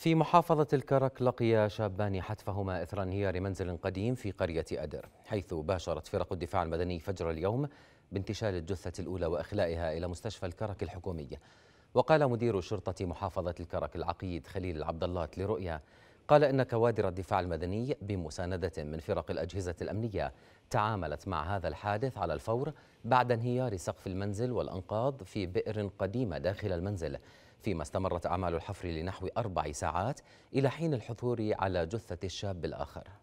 في محافظة الكرك لقي شابان حتفهما إثر انهيار منزل قديم في قرية أدر حيث باشرت فرق الدفاع المدني فجر اليوم بانتشال الجثة الأولى وإخلائها إلى مستشفى الكرك الحكومي وقال مدير شرطة محافظة الكرك العقيد خليل عبد الله لرؤيا قال إن كوادر الدفاع المدني بمساندة من فرق الأجهزة الأمنية تعاملت مع هذا الحادث على الفور بعد انهيار سقف المنزل والأنقاض في بئر قديمة داخل المنزل فيما استمرت أعمال الحفر لنحو أربع ساعات إلى حين الحثور على جثة الشاب الآخر